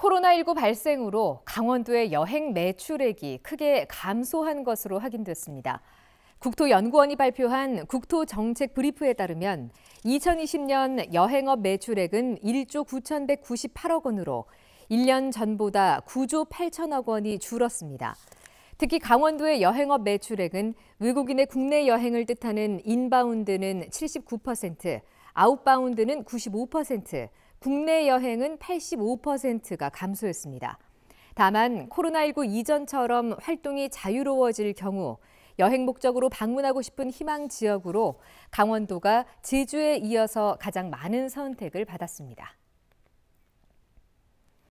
코로나19 발생으로 강원도의 여행 매출액이 크게 감소한 것으로 확인됐습니다. 국토연구원이 발표한 국토정책 브리프에 따르면 2020년 여행업 매출액은 1조 9,198억 원으로 1년 전보다 9조 8천억 원이 줄었습니다. 특히 강원도의 여행업 매출액은 외국인의 국내 여행을 뜻하는 인바운드는 79%, 아웃바운드는 95%, 국내 여행은 85%가 감소했습니다. 다만 코로나19 이전처럼 활동이 자유로워질 경우 여행 목적으로 방문하고 싶은 희망 지역으로 강원도가 제주에 이어서 가장 많은 선택을 받았습니다.